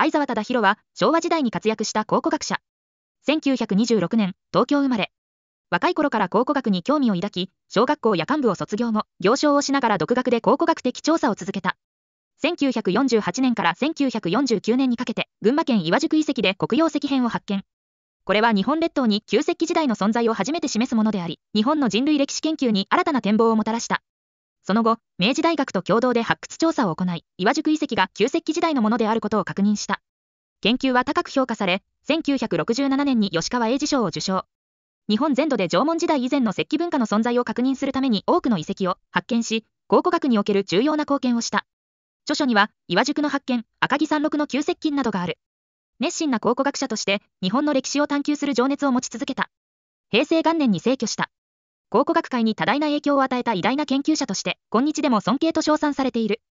相沢忠宏は昭和時代に活躍した考古学者。1926年、東京生まれ。若い頃から考古学に興味を抱き、小学校夜間部を卒業後、行商をしながら独学で考古学的調査を続けた。1948年から1949年にかけて、群馬県岩宿遺跡で黒曜石片を発見。これは日本列島に旧石器時代の存在を初めて示すものであり、日本の人類歴史研究に新たな展望をもたらした。その後、明治大学と共同で発掘調査を行い、岩宿遺跡が旧石器時代のものであることを確認した。研究は高く評価され、1967年に吉川英治賞を受賞。日本全土で縄文時代以前の石器文化の存在を確認するために多くの遺跡を発見し、考古学における重要な貢献をした。著書には、岩宿の発見、赤城山麓の旧石器などがある。熱心な考古学者として、日本の歴史を探求する情熱を持ち続けた。平成元年に逝去した。考古学界に多大な影響を与えた偉大な研究者として、今日でも尊敬と称賛されている。